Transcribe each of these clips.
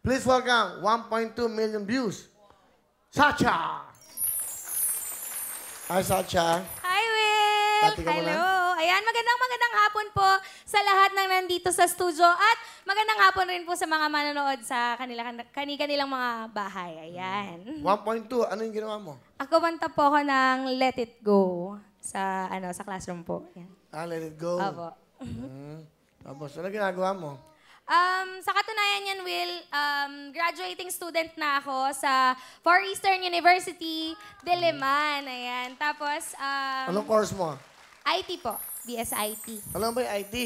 Please welcome 1.2 million views. Sacha! Hi, Sacha. Hi, Will. Hello. Muna. Ayan, magandang magandang hapon po sa lahat ng nandito sa studio at magandang hapon rin po sa mga manonood sa kanila kani-kanilang mga bahay. Ayan. 1.2, ano yung ginawa mo? Ako banta po ako ng Let It Go sa ano sa classroom po. Ayan. Ah, Let It Go. Opo. Mm. Tapos, ano ginagawa mo? Um, sa katunayan um, graduating student na ako sa Far Eastern University, Diliman. Ayan. Tapos, um, Anong course mo? IT po. BSIT. Ano ba yung IT?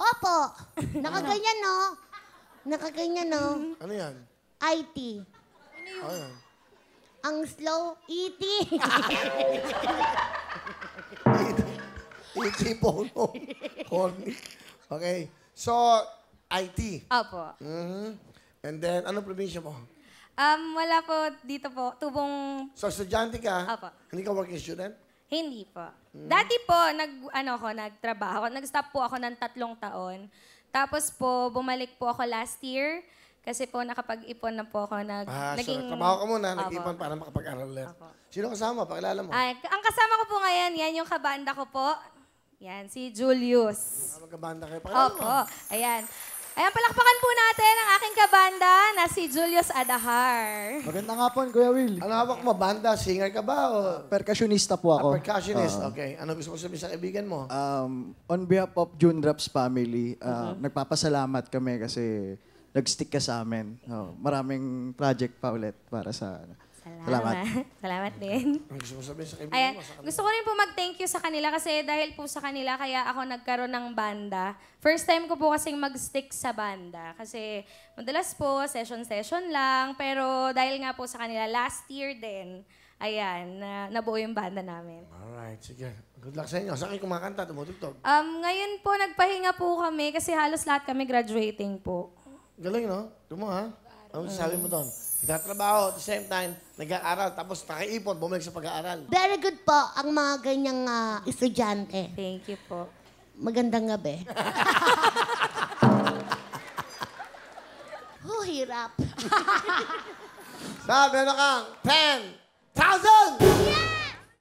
Opo. Nakaganyan, no? Nakaganyan, no? Ano yan? IT. Ano yan? Ang slow IT. E IT po, Horny. Okay. So, IT. Opo. Mhm. And then, anong probinsya mo? Um, wala po dito po. Tubong... So, estudyante ka? Opo. Hindi ka working student? Hindi po. Hmm. Dati po, nag, ano ko, nagtrabaho. Nag-stop po ako ng tatlong taon. Tapos po, bumalik po ako last year. Kasi po, nakapag-ipon na po ako. Nag, ah, naging... so nagtrabaho ka muna, nag-ipon para makapag-aral ulit. Opo. Sino kasama? Pakilala mo. Ay, ang kasama ko po ngayon, yan yung kabanda ko po. Yan, si Julius. Ah, magkabanda kayo. Pakilala Opo. mo. Opo. Ayan. Ayan, palakpakan po natin ang aking kabanda na si Julius Adahar. Maganda nga po, Kuya Will. Ano hawak mo? Banda? Singer ka ba? O... Ah, percussionista po ako. Ah, percussionist, Oo. Ah. okay. Ano gusto mo sabihin sa kaibigan mo? Um, on behalf of June Drops family, uh, nagpapasalamat kami kasi nag-stick ka sa amin. Oo, oh, maraming project pa ulit para sa... Salamat. Salamat. din. Ang gusto mo sabihin sa kaibigan Ayan. Gusto ko rin po mag-thank you sa kanila kasi dahil po sa kanila kaya ako nagkaroon ng banda. First time ko po kasing mag-stick sa banda kasi madalas po session-session lang pero dahil nga po sa kanila last year din, ayan, na, nabuo yung banda namin. Alright, sige. Good luck sa inyo. Saan kayo kumakanta, tumutugtog. Um, ngayon po nagpahinga po kami kasi halos lahat kami graduating po. Galing, no? Tumo, ha? Ano sabi mo doon? Nagtatrabaho, at the same time, nag-aaral, tapos nakaipon, bumalik sa pag-aaral. Very good po ang mga ganyang ah, estudyante. Thank you po. Magandang gabi. oh, hirap. Sa meron ano kang 10,000!